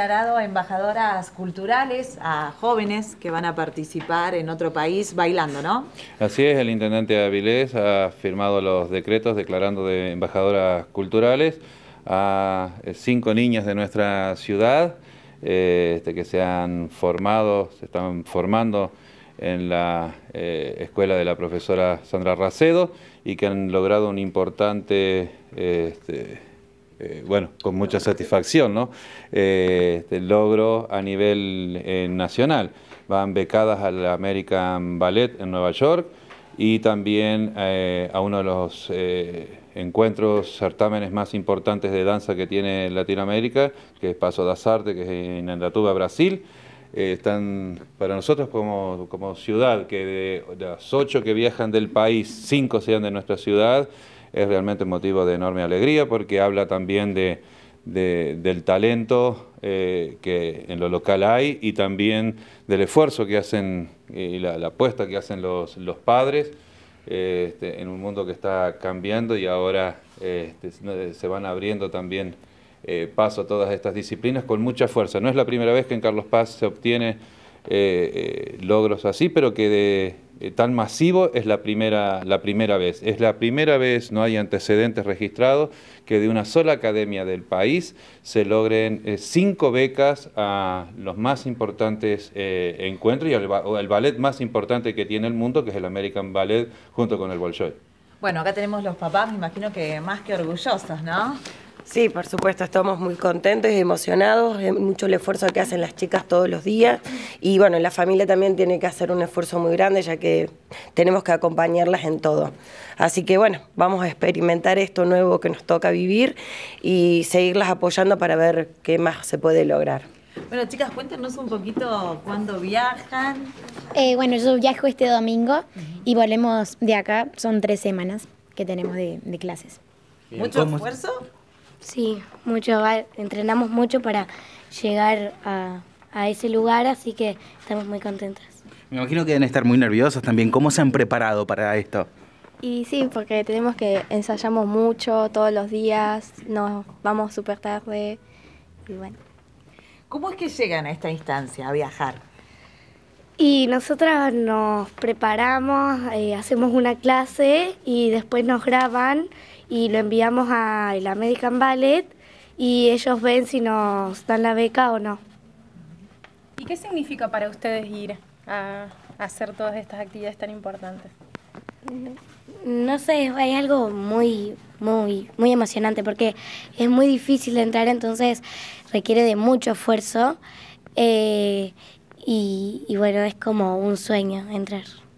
declarado embajadoras culturales, a jóvenes que van a participar en otro país bailando, ¿no? Así es, el intendente Avilés ha firmado los decretos declarando de embajadoras culturales a eh, cinco niñas de nuestra ciudad eh, este, que se han formado, se están formando en la eh, escuela de la profesora Sandra Racedo y que han logrado un importante... este, eh, bueno, con mucha satisfacción, ¿no? Eh, este, logro a nivel eh, nacional. Van becadas al American Ballet en Nueva York y también a uno de los encuentros, certámenes más importantes de danza que tiene Latinoamérica, que es Paso das Arte, que es en Andatuba, Brasil. están para nosotros como, ciudad, que de, las ocho que viajan del país, cinco sean de nuestra ciudad, es realmente motivo de enorme alegría porque habla también de, del talento eh, que en lo local hay y también del esfuerzo que hacen eh, y la, apuesta que hacen los, los padres eh, este, en un mundo que está cambiando y ahora este, se van abriendo también paso a todas estas disciplinas con mucha fuerza. No es la primera vez que en Carlos Paz se obtiene eh, eh, logros así, pero que de tan masivo es la primera, la primera vez. Es la primera vez, no hay antecedentes registrados, que de una sola academia del país se logren eh, cinco becas a los más importantes encuentros y al el ballet más importante que tiene el mundo, que es el American Ballet, junto con el Bolshoi. Bueno, acá tenemos los papás, me imagino que más que orgullosos, ¿no? Sí, por supuesto, estamos muy contentos y emocionados, mucho el esfuerzo que hacen las chicas todos los días y bueno, la familia también tiene que hacer un esfuerzo muy grande ya que tenemos que acompañarlas en todo. Así que bueno, vamos a experimentar esto nuevo que nos toca vivir y seguirlas apoyando para ver qué más se puede lograr. Bueno, chicas, cuéntenos un poquito cuándo viajan. Eh, bueno, yo viajo este domingo y volvemos de acá, son tres semanas que tenemos de, clases. ¿Mucho esfuerzo? Sí, mucho, entrenamos mucho para llegar a, a ese lugar, así que estamos muy contentas. Me imagino que deben estar muy nerviosos también. ¿Cómo se han preparado para esto? Y sí, porque tenemos que ensayamos mucho todos los días, nos vamos súper tarde y bueno. ¿Cómo es que llegan a esta instancia, a viajar? Y nosotras nos preparamos, eh, hacemos una clase y después nos graban y lo enviamos a la American Ballet y ellos ven si nos dan la beca o no. ¿Y qué significa para ustedes ir a hacer todas estas actividades tan importantes? No sé, hay algo muy, muy, muy emocionante porque es muy difícil entrar, entonces requiere de mucho esfuerzo. Eh, y, y bueno, es como un sueño entrar.